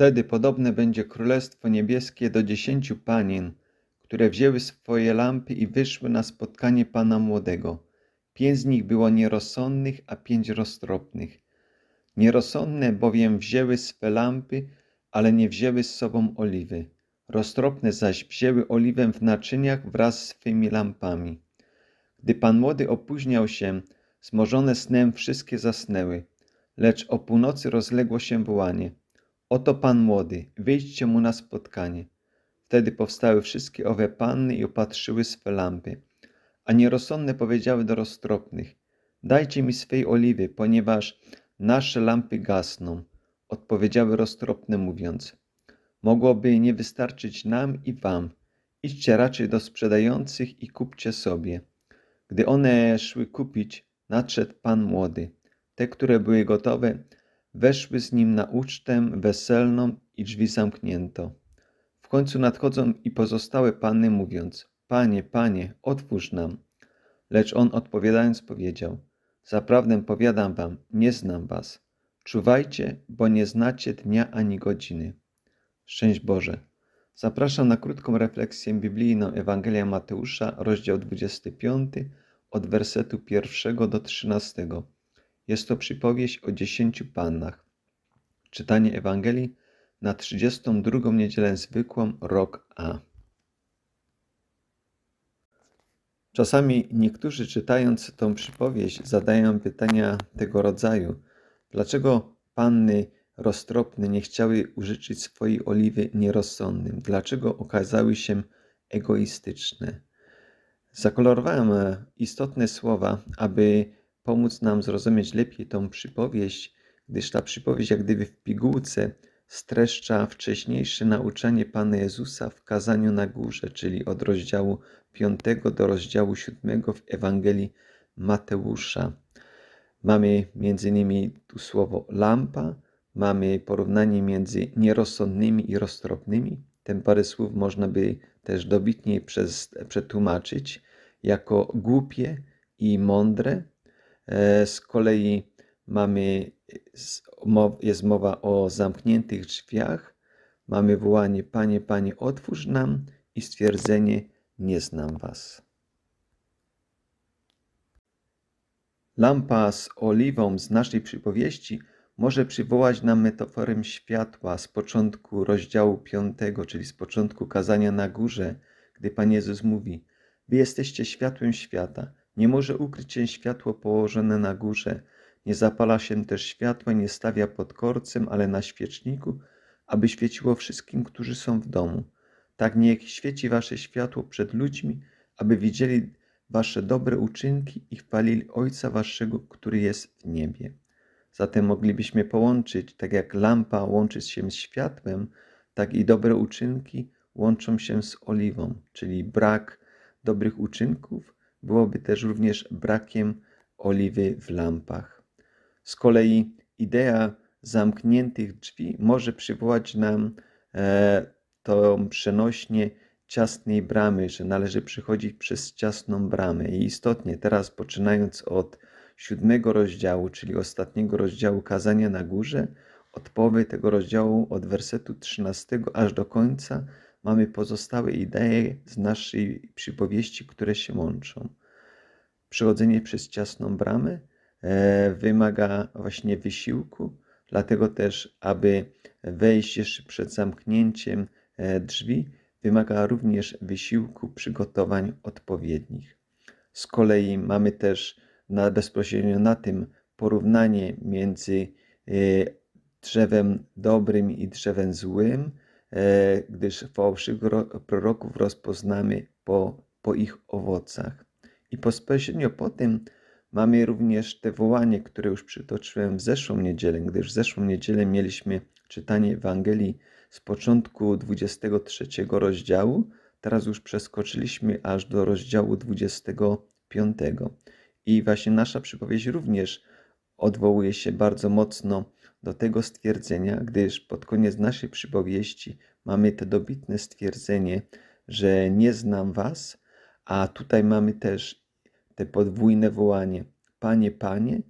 Wtedy podobne będzie Królestwo Niebieskie do dziesięciu panien, które wzięły swoje lampy i wyszły na spotkanie Pana Młodego. Pięć z nich było nierozsądnych, a pięć roztropnych. Nierozsądne bowiem wzięły swe lampy, ale nie wzięły z sobą oliwy. Roztropne zaś wzięły oliwę w naczyniach wraz z swymi lampami. Gdy Pan Młody opóźniał się, zmorzone snem wszystkie zasnęły, lecz o północy rozległo się wołanie – Oto pan młody, wyjdźcie mu na spotkanie. Wtedy powstały wszystkie owe panny i opatrzyły swe lampy. A nierozsądne powiedziały do roztropnych, dajcie mi swej oliwy, ponieważ nasze lampy gasną. Odpowiedziały roztropne mówiąc, mogłoby nie wystarczyć nam i wam. Idźcie raczej do sprzedających i kupcie sobie. Gdy one szły kupić, nadszedł pan młody. Te, które były gotowe, Weszły z nim na ucztę weselną i drzwi zamknięto. W końcu nadchodzą i pozostałe panny mówiąc – Panie, Panie, otwórz nam. Lecz on odpowiadając powiedział – Zaprawdę powiadam wam, nie znam was. Czuwajcie, bo nie znacie dnia ani godziny. Szczęść Boże! Zapraszam na krótką refleksję biblijną Ewangelia Mateusza, rozdział 25, od wersetu 1 do 13. Jest to przypowieść o dziesięciu pannach. Czytanie Ewangelii na 32 niedzielę zwykłą, rok A. Czasami niektórzy czytając tą przypowieść zadają pytania tego rodzaju. Dlaczego panny roztropne nie chciały użyczyć swojej oliwy nierozsądnym? Dlaczego okazały się egoistyczne? Zakolorowałem e, istotne słowa, aby pomóc nam zrozumieć lepiej tą przypowieść, gdyż ta przypowieść jak gdyby w pigułce streszcza wcześniejsze nauczanie Pana Jezusa w kazaniu na górze, czyli od rozdziału 5 do rozdziału 7 w Ewangelii Mateusza. Mamy między innymi tu słowo lampa, mamy porównanie między nierozsądnymi i roztropnymi. Ten parę słów można by też dobitniej przez, przetłumaczyć jako głupie i mądre, E, z kolei mamy, jest mowa o zamkniętych drzwiach. Mamy wołanie: Panie, Panie, otwórz nam i stwierdzenie: Nie znam Was. Lampa z oliwą z naszej przypowieści może przywołać nam metaforę światła z początku rozdziału 5, czyli z początku kazania na górze, gdy Pan Jezus mówi: Wy jesteście światłem świata. Nie może ukryć się światło położone na górze. Nie zapala się też światła, nie stawia pod korcem, ale na świeczniku, aby świeciło wszystkim, którzy są w domu. Tak niech świeci wasze światło przed ludźmi, aby widzieli wasze dobre uczynki i chwalili Ojca waszego, który jest w niebie. Zatem moglibyśmy połączyć, tak jak lampa łączy się z światłem, tak i dobre uczynki łączą się z oliwą, czyli brak dobrych uczynków byłoby też również brakiem oliwy w lampach. Z kolei idea zamkniętych drzwi może przywołać nam e, tą przenośnie ciasnej bramy, że należy przychodzić przez ciasną bramę. I istotnie teraz poczynając od siódmego rozdziału, czyli ostatniego rozdziału kazania na górze, od połowy tego rozdziału, od wersetu 13 aż do końca, mamy pozostałe idee z naszej przypowieści, które się łączą. Przechodzenie przez ciasną bramę e, wymaga właśnie wysiłku, dlatego też, aby wejść jeszcze przed zamknięciem e, drzwi, wymaga również wysiłku przygotowań odpowiednich. Z kolei mamy też na, bezpośrednio na tym porównanie między e, drzewem dobrym i drzewem złym, E, gdyż fałszywych proroków rozpoznamy po, po ich owocach. I bezpośrednio po tym mamy również te wołanie, które już przytoczyłem w zeszłą niedzielę, gdyż w zeszłą niedzielę mieliśmy czytanie Ewangelii z początku 23 rozdziału, teraz już przeskoczyliśmy aż do rozdziału 25. I właśnie nasza przypowieść również odwołuje się bardzo mocno do tego stwierdzenia, gdyż pod koniec naszej przypowieści mamy to dobitne stwierdzenie, że nie znam was, a tutaj mamy też te podwójne wołanie: Panie, Panie,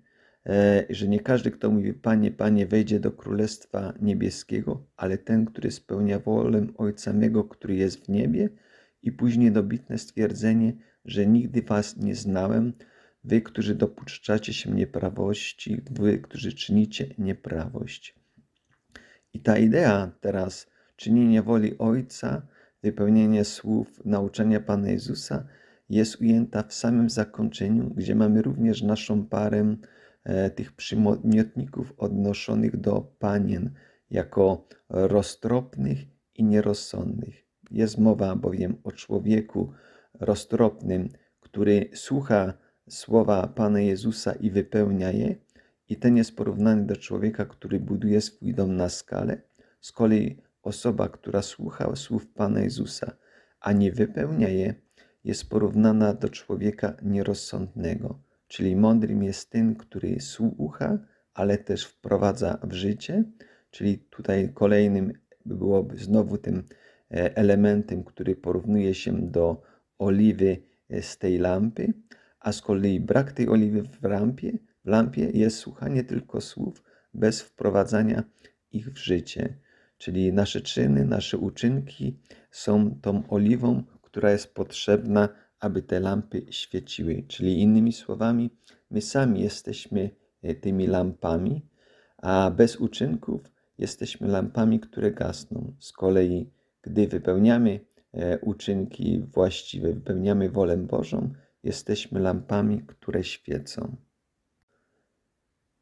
e, że nie każdy, kto mówi Panie, Panie, wejdzie do Królestwa Niebieskiego, ale ten, który spełnia wolę Ojca Mego, który jest w niebie, i później dobitne stwierdzenie, że nigdy was nie znałem, Wy, którzy dopuszczacie się nieprawości, wy, którzy czynicie nieprawość. I ta idea teraz czynienia woli Ojca, wypełnienie słów nauczania Pana Jezusa jest ujęta w samym zakończeniu, gdzie mamy również naszą parę e, tych przymiotników odnoszonych do panien jako roztropnych i nierozsądnych. Jest mowa bowiem o człowieku roztropnym, który słucha słowa Pana Jezusa i wypełnia je, i ten jest porównany do człowieka, który buduje swój dom na skale. Z kolei osoba, która słucha słów Pana Jezusa, a nie wypełnia je, jest porównana do człowieka nierozsądnego. Czyli mądrym jest ten, który słucha, ale też wprowadza w życie. Czyli tutaj kolejnym byłoby znowu tym e, elementem, który porównuje się do oliwy e, z tej lampy, a z kolei brak tej oliwy w lampie, w lampie jest słuchanie tylko słów bez wprowadzania ich w życie. Czyli nasze czyny, nasze uczynki są tą oliwą, która jest potrzebna, aby te lampy świeciły. Czyli innymi słowami, my sami jesteśmy e, tymi lampami, a bez uczynków jesteśmy lampami, które gasną. Z kolei, gdy wypełniamy e, uczynki właściwe, wypełniamy wolę Bożą, jesteśmy lampami, które świecą.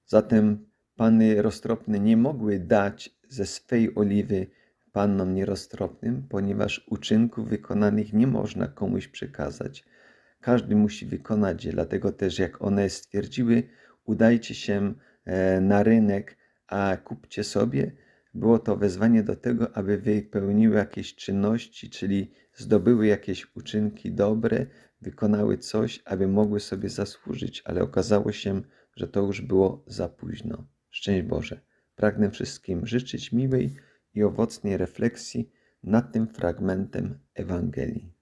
Zatem pany roztropne nie mogły dać ze swej oliwy pannom nieroztropnym, ponieważ uczynków wykonanych nie można komuś przekazać. Każdy musi wykonać je, dlatego też jak one stwierdziły, udajcie się e, na rynek, a kupcie sobie, było to wezwanie do tego, aby wypełniły jakieś czynności, czyli zdobyły jakieś uczynki dobre, Wykonały coś, aby mogły sobie zasłużyć, ale okazało się, że to już było za późno. Szczęść Boże! Pragnę wszystkim życzyć miłej i owocnej refleksji nad tym fragmentem Ewangelii.